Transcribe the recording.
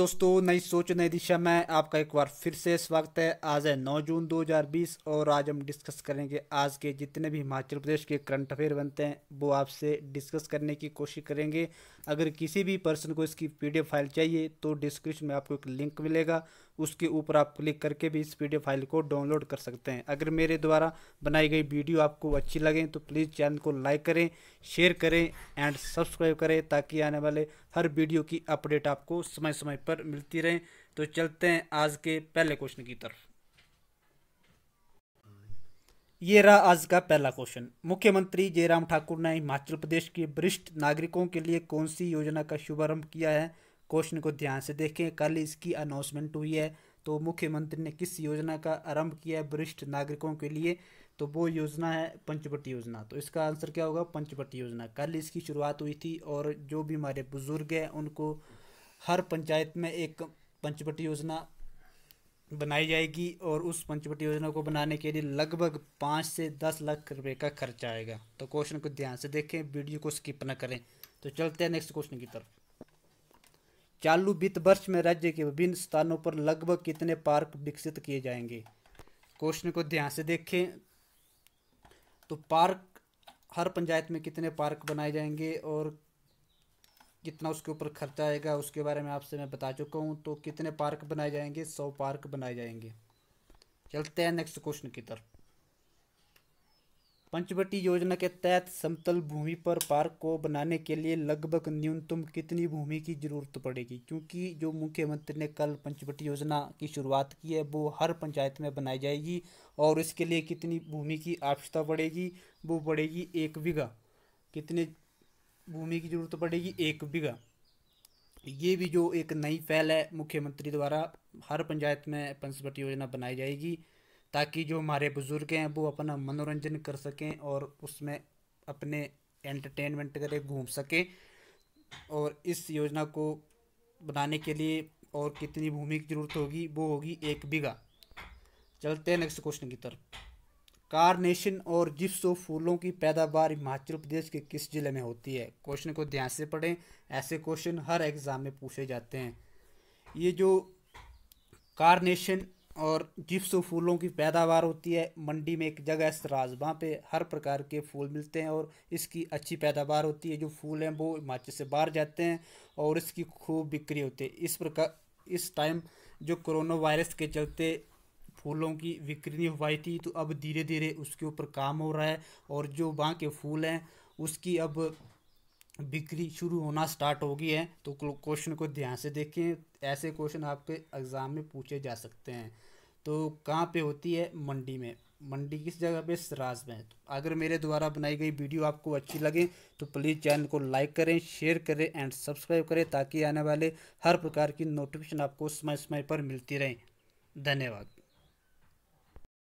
दोस्तों नई सोच नई दिशा में आपका एक बार फिर से स्वागत है आज है 9 जून 2020 और आज हम डिस्कस करेंगे आज के जितने भी हिमाचल प्रदेश के करंट अफेयर बनते हैं वो आपसे डिस्कस करने की कोशिश करेंगे अगर किसी भी पर्सन को इसकी पीडीएफ फाइल चाहिए तो डिस्क्रिप्शन में आपको एक लिंक मिलेगा उसके ऊपर आप क्लिक करके भी इस पी फाइल को डाउनलोड कर सकते हैं अगर मेरे द्वारा बनाई गई वीडियो आपको अच्छी लगे तो प्लीज़ चैनल को लाइक करें शेयर करें एंड सब्सक्राइब करें ताकि आने वाले हर वीडियो की अपडेट आपको समय समय पर मिलती रहे तो चलते हैं आज के पहले क्वेश्चन की तरफ ये रहा आज का पहला क्वेश्चन मुख्यमंत्री जयराम ठाकुर ने हिमाचल प्रदेश के वरिष्ठ नागरिकों के लिए कौन सी योजना का शुभारंभ किया है क्वेश्चन को ध्यान से देखें कल इसकी अनाउंसमेंट हुई है तो मुख्यमंत्री ने किस योजना का आरंभ किया है वरिष्ठ नागरिकों के लिए तो वो योजना है पंचवटी योजना तो इसका आंसर क्या होगा पंचवटी योजना कल इसकी शुरुआत हुई थी और जो भी हमारे बुजुर्ग हैं उनको हर पंचायत में एक पंचवटी योजना बनाई जाएगी और उस पंचवटी योजना को बनाने के लिए लगभग पाँच से दस लाख रुपए का खर्चा आएगा तो क्वेश्चन को ध्यान से देखें वीडियो को स्किप ना करें तो चलते हैं नेक्स्ट क्वेश्चन की तरफ चालू वित्त वर्ष में राज्य के विभिन्न स्थानों पर लगभग कितने पार्क विकसित किए जाएंगे क्वेश्चन को ध्यान से देखें तो पार्क हर पंचायत में कितने पार्क बनाए जाएंगे और कितना उसके ऊपर खर्चा आएगा उसके बारे में आपसे मैं बता चुका हूँ तो कितने पार्क बनाए जाएंगे सौ पार्क बनाए जाएंगे चलते हैं नेक्स्ट क्वेश्चन की तरफ पंचवटी योजना के तहत समतल भूमि पर पार्क को बनाने के लिए लगभग न्यूनतम कितनी भूमि की जरूरत पड़ेगी क्योंकि जो मुख्यमंत्री ने कल पंचवटी योजना की शुरुआत की है वो हर पंचायत में बनाई जाएगी और इसके लिए कितनी भूमि की आवश्यकता पड़ेगी वो पड़ेगी एक बीघा कितने भूमि की जरूरत पड़ेगी एक बीघा ये भी जो एक नई पहल है मुख्यमंत्री द्वारा हर पंचायत में पंचवटी योजना बनाई जाएगी ताकि जो हमारे बुज़ुर्ग हैं वो अपना मनोरंजन कर सकें और उसमें अपने एंटरटेनमेंट करें घूम सकें और इस योजना को बनाने के लिए और कितनी भूमि की ज़रूरत होगी वो होगी एक बीघा चलते हैं नेक्स्ट क्वेश्चन की तरफ कार्नेशन और जिप्सो फूलों की पैदावार हिमाचल प्रदेश के किस जिले में होती है क्वेश्चन को ध्यान से पढ़ें ऐसे क्वेश्चन हर एग्ज़ाम में पूछे जाते हैं ये जो कार्नेशन और जिप्स फूलों की पैदावार होती है मंडी में एक जगह है सराज वहाँ पे हर प्रकार के फूल मिलते हैं और इसकी अच्छी पैदावार होती है जो फूल हैं वो हिमाचल से बाहर जाते हैं और इसकी खूब बिक्री होती है इस प्रकार इस टाइम जो कोरोना वायरस के चलते फूलों की बिक्री नहीं हो पाई थी तो अब धीरे धीरे उसके ऊपर काम हो रहा है और जो वहाँ के फूल हैं उसकी अब बिक्री शुरू होना स्टार्ट हो गई है तो क्वेश्चन को ध्यान से देखें ऐसे क्वेश्चन आपके एग्ज़ाम में पूछे जा सकते हैं तो कहाँ पे होती है मंडी में मंडी किस जगह पे सराज में तो अगर मेरे द्वारा बनाई गई वीडियो आपको अच्छी लगे तो प्लीज़ चैनल को लाइक करें शेयर करें एंड सब्सक्राइब करें ताकि आने वाले हर प्रकार की नोटिफिकेशन आपको समय समय पर मिलती रहें धन्यवाद